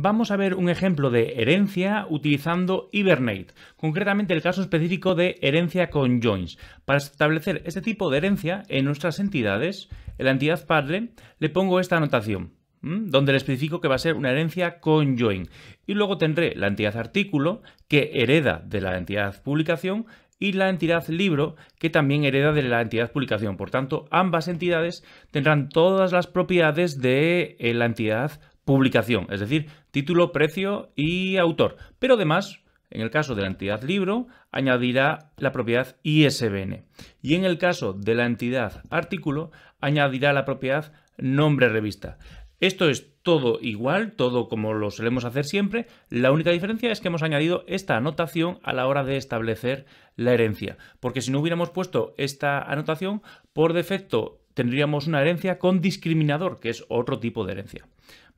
Vamos a ver un ejemplo de herencia utilizando Hibernate, concretamente el caso específico de herencia con joins. Para establecer este tipo de herencia en nuestras entidades, en la entidad padre le pongo esta anotación, donde le especifico que va a ser una herencia con join. Y luego tendré la entidad artículo, que hereda de la entidad publicación, y la entidad libro, que también hereda de la entidad publicación. Por tanto, ambas entidades tendrán todas las propiedades de eh, la entidad publicación, es decir, título, precio y autor. Pero además, en el caso de la entidad libro, añadirá la propiedad ISBN. Y en el caso de la entidad artículo, añadirá la propiedad nombre revista. Esto es todo igual, todo como lo solemos hacer siempre. La única diferencia es que hemos añadido esta anotación a la hora de establecer la herencia. Porque si no hubiéramos puesto esta anotación, por defecto tendríamos una herencia con discriminador, que es otro tipo de herencia.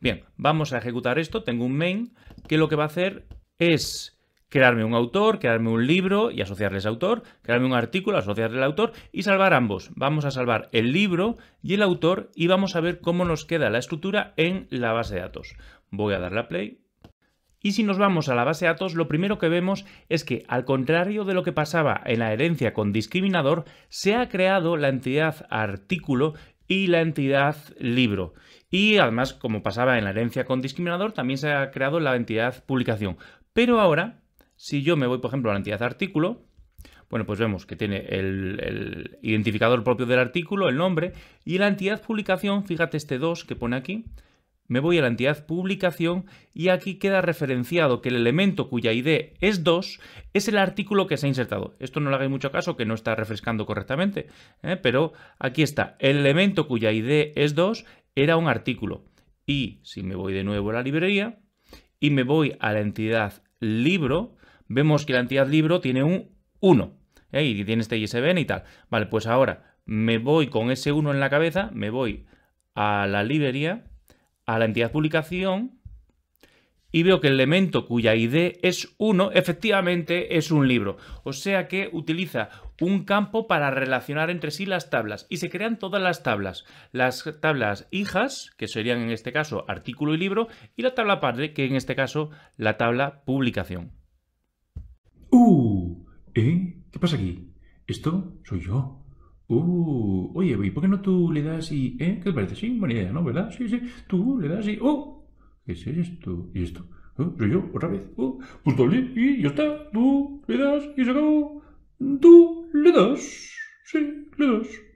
Bien, vamos a ejecutar esto. Tengo un main que lo que va a hacer es crearme un autor, crearme un libro y asociarles autor, crearme un artículo, asociarle el autor y salvar ambos. Vamos a salvar el libro y el autor y vamos a ver cómo nos queda la estructura en la base de datos. Voy a darle a play. Y si nos vamos a la base de datos, lo primero que vemos es que, al contrario de lo que pasaba en la herencia con discriminador, se ha creado la entidad artículo y la entidad libro. Y además, como pasaba en la herencia con discriminador, también se ha creado la entidad publicación. Pero ahora, si yo me voy, por ejemplo, a la entidad artículo, bueno, pues vemos que tiene el, identificador propio del artículo, el nombre, y la entidad publicación, fíjate este 2 que pone aquí, me voy a la entidad publicación y aquí queda referenciado que el elemento cuya ID es 2 es el artículo que se ha insertado. Esto no le hagáis mucho caso, que no está refrescando correctamente, ¿eh? pero aquí está, el elemento cuya ID es 2 era un artículo. Y si me voy de nuevo a la librería y me voy a la entidad libro, vemos que la entidad libro tiene un 1 ¿eh? y tiene este ISBN y tal. Vale, pues ahora me voy con ese 1 en la cabeza, me voy a la librería a la entidad publicación y veo que el elemento cuya ID es 1 efectivamente es un libro. O sea que utiliza un campo para relacionar entre sí las tablas y se crean todas las tablas. Las tablas hijas, que serían en este caso artículo y libro, y la tabla padre, que en este caso la tabla publicación. ¡Uh! ¿eh? ¿Qué pasa aquí? Esto soy yo. Uh, oye, por qué no tú le das y... ¿Eh? ¿Qué te parece? Sí, buena idea, ¿no? ¿Verdad? Sí, sí. Tú le das y... ¡Oh! ¿Qué es esto? ¿Y esto? ¿Eh? ¿Soy yo? ¿Otra vez? ¿Oh? Pues doble y ya está. Tú le das y se acabó. Tú le das. Sí, le das.